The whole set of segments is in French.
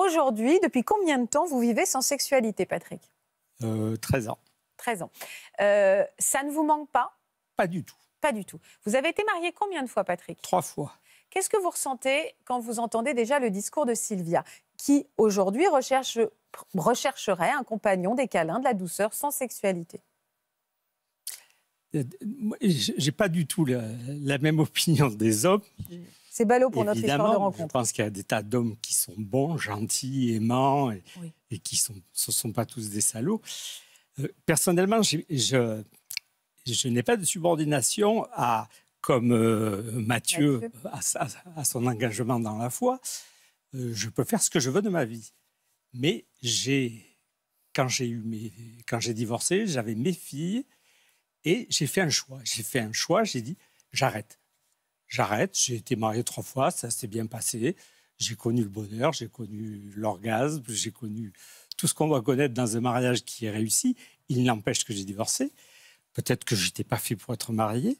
Aujourd'hui, depuis combien de temps vous vivez sans sexualité, Patrick 13 euh, ans. 13 ans. Euh, ça ne vous manque pas Pas du tout. Pas du tout. Vous avez été marié combien de fois, Patrick Trois fois. Qu'est-ce que vous ressentez quand vous entendez déjà le discours de Sylvia, qui aujourd'hui recherche, rechercherait un compagnon, des câlins, de la douceur, sans sexualité euh, J'ai pas du tout la, la même opinion des hommes. Mmh. C'est ballot pour notre histoire de rencontre. Je pense qu'il y a des tas d'hommes qui sont bons, gentils, aimants et, qui ne sont, ce sont pas tous des salauds. Euh, personnellement, je, n'ai pas de subordination à, comme euh, Mathieu, À, son engagement dans la foi. Euh, je peux faire ce que je veux de ma vie. Mais quand j'ai eu quand j'ai divorcé, j'avais mes filles et j'ai fait un choix. J'ai fait un choix. J'ai dit, j'arrête j'arrête. J'ai été mariée trois fois, ça s'est bien passé. J'ai connu le bonheur, j'ai connu l'orgasme, j'ai connu tout ce qu'on doit connaître dans un mariage qui est réussi. Il n'empêche que j'ai divorcé. Peut-être que je n'étais pas fait pour être marié.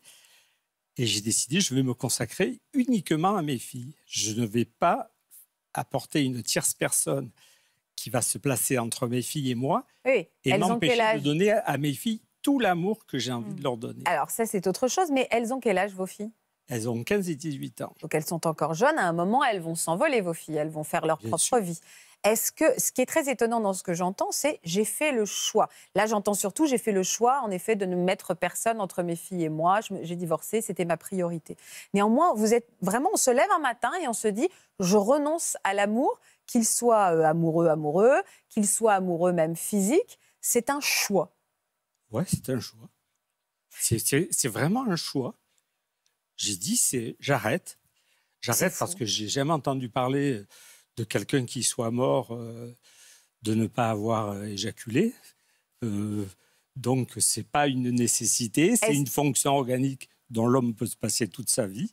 Et j'ai décidé, je vais me consacrer uniquement à mes filles. Je ne vais pas apporter une tierce personne qui va se placer entre mes filles et moi et m'empêcher de donner à mes filles tout l'amour que j'ai envie de hmm. leur donner. Alors ça, c'est autre chose, mais elles ont quel âge, vos filles elles ont 15 et 18 ans. Donc elles sont encore jeunes. À un moment, elles vont s'envoler, vos filles. Elles vont faire leur propre vie. Est-ce que ce qui est très étonnant dans ce que j'entends, c'est j'ai fait le choix. Là, j'entends surtout j'ai fait le choix, en effet, de ne mettre personne entre mes filles et moi. J'ai divorcé, c'était ma priorité. Néanmoins, vous êtes vraiment, on se lève un matin et on se dit je renonce à l'amour, qu'il soit euh, amoureux, amoureux, qu'il soit amoureux même physique. C'est un choix. Ouais, c'est un choix. C'est vraiment un choix. J'ai dit, c'est j'arrête. J'arrête parce que j'ai jamais entendu parler de quelqu'un qui soit mort euh, de ne pas avoir euh, éjaculé. Euh, donc, c'est pas une nécessité, c'est une fonction organique dont l'homme peut se passer toute sa vie.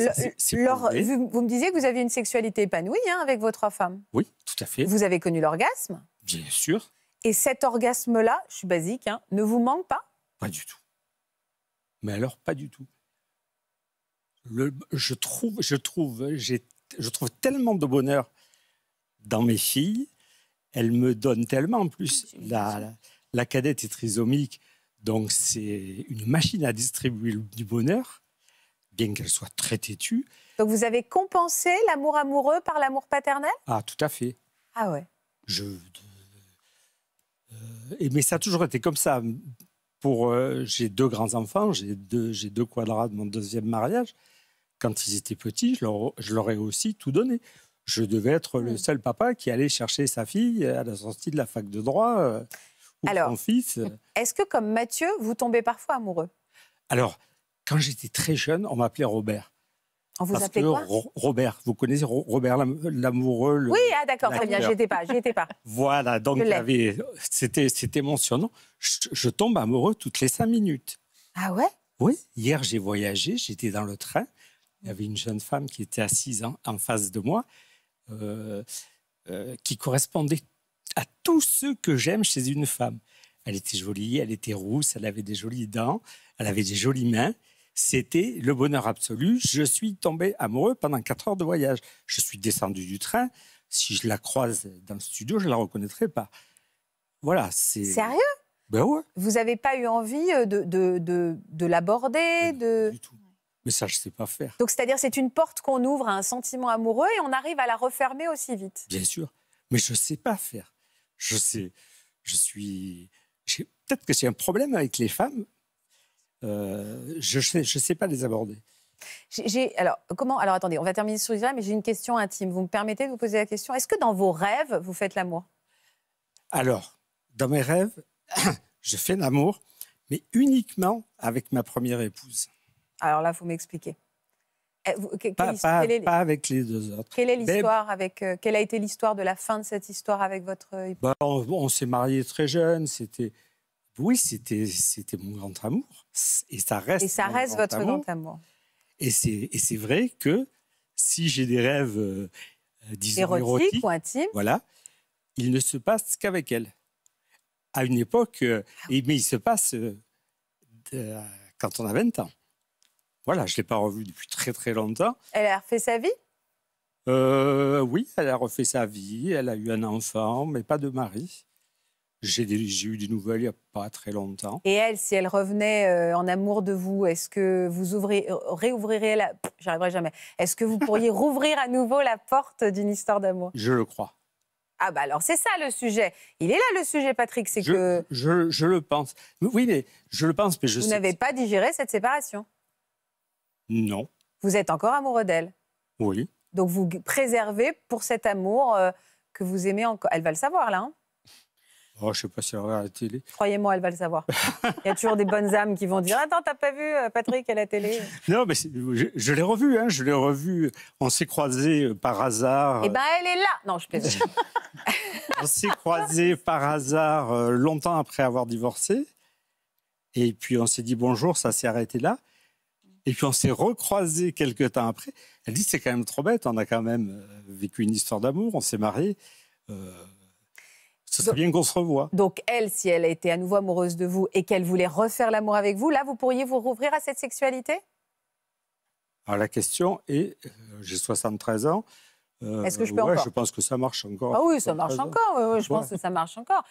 Euh, vous, me disiez que vous aviez une sexualité épanouie hein, avec vos trois femmes. Oui, tout à fait. Vous avez connu l'orgasme Bien sûr. Et cet orgasme-là, je suis basique, hein, ne vous manque pas Pas du tout. Mais alors, pas du tout je trouve, je trouve, je trouve tellement de bonheur dans mes filles. Elles me donnent tellement. En plus, la, cadette est trisomique, donc c'est une machine à distribuer du bonheur, bien qu'elle soit très têtue. Donc vous avez compensé l'amour amoureux par l'amour paternel Ah, tout à fait. Ah ouais. Je. Euh, euh, mais ça a toujours été comme ça. Pour, euh, j'ai deux grands enfants, j'ai deux, j'ai deux quadrats de mon deuxième mariage quand ils étaient petits, je leur, ai aussi tout donné. Je devais être le hmm. seul papa qui allait chercher sa fille à la sortie de la fac de droit euh, ou Alors, son fils. Euh. Est-ce que, comme Mathieu, vous tombez parfois amoureux Alors, quand j'étais très jeune, on m'appelait Robert. On vous appelait quoi Robert, vous connaissez Robert l'amoureux Oui, ah, d'accord, très bien, je étais pas, étais pas. voilà, donc c'était mon surnom. Je, je tombe amoureux toutes les cinq minutes. Ah ouais oui, hier j'ai voyagé, j'étais dans le train il y avait une jeune femme qui était assise en, face de moi, euh, euh, qui correspondait à tout ce que j'aime chez une femme. Elle était jolie, elle était rousse, elle avait des jolies dents, elle avait des jolies mains. C'était le bonheur absolu. Je suis tombé amoureux pendant quatre heures de voyage. Je suis descendu du train. Si je la croise dans le studio, je ne la reconnaîtrai pas. Voilà, c'est. Sérieux ben ouais. Vous n'avez pas eu envie euh, de, l'aborder ah de... Du tout. Mais ça, je ne sais pas faire. Donc, c'est-à-dire, c'est une porte qu'on ouvre à un sentiment amoureux et on arrive à la refermer aussi vite. Bien sûr. Mais je ne sais pas faire. Je sais. Je suis. Peut-être que j'ai un problème avec les femmes. Euh, je ne sais, je sais pas les aborder. alors, comment, alors, attendez, on va terminer sur Israël, mais j'ai une question intime. Vous me permettez de vous poser la question Est-ce que dans vos rêves, vous faites l'amour Alors, dans mes rêves, je fais l'amour, mais uniquement avec ma première épouse. Alors là, faut m'expliquer. Eh, pas, avec les deux autres. Quelle est l'histoire avec euh, Quelle a été l'histoire de la fin de cette histoire avec votre euh, épouse bah, On, s'est mariés très jeune. C'était oui, c'était c'était mon grand amour et ça reste. Et ça reste votre grand amour. Et c'est et c'est vrai que si j'ai des rêves euh, euh érotiques, ou intimes, voilà, il ne se passe qu'avec elle. À une époque, ah mais il se passe quand on a 20 ans. Voilà, je ne l'ai pas revue depuis très très longtemps. Elle a refait sa vie euh, Oui, elle a refait sa vie. Elle a eu un enfant, mais pas de mari. J'ai eu des nouvelles il n'y a pas très longtemps. Et elle, si elle revenait euh, en amour de vous, est-ce que vous ouvrez, réouvrirez la... J'arriverai jamais. Est-ce que vous pourriez rouvrir à nouveau la porte d'une histoire d'amour Je le crois. Ah bah alors c'est ça le sujet. Il est là le sujet, Patrick, c'est que... Je, je, le pense. Oui, mais je le pense, mais je... Vous n'avez pas digéré cette séparation non. Vous êtes encore amoureux d'elle Oui. Donc vous préservez pour cet amour euh, que vous aimez encore. Elle va le savoir là. Hein oh, je sais pas si elle regarde à la télé. Croyez-moi, elle va le savoir. Il y a toujours des bonnes âmes qui vont dire Attends, t'as pas vu euh, Patrick à la télé Non, mais je, l'ai revu, hein, je l'ai revu. On s'est croisés euh, par hasard. Eh ben, elle est là Non, je plaisante. on s'est croisés par hasard longtemps après avoir divorcé. Et puis on s'est dit bonjour, ça s'est arrêté là. Et puis on s'est recroisé quelques temps après. Elle dit c'est quand même trop bête, on a quand même euh, vécu une histoire d'amour, on s'est marié. Euh, ce serait bien qu'on se revoie. Donc elle, si elle a été à nouveau amoureuse de vous et qu'elle voulait refaire l'amour avec vous, là vous pourriez vous rouvrir à cette sexualité Alors ah, la question est, euh, j'ai 73 ans, euh, Est-ce que je peux ouais, Oui, Je pense que ça marche encore. Ah oui, ça marche encore. je pense que ça marche encore.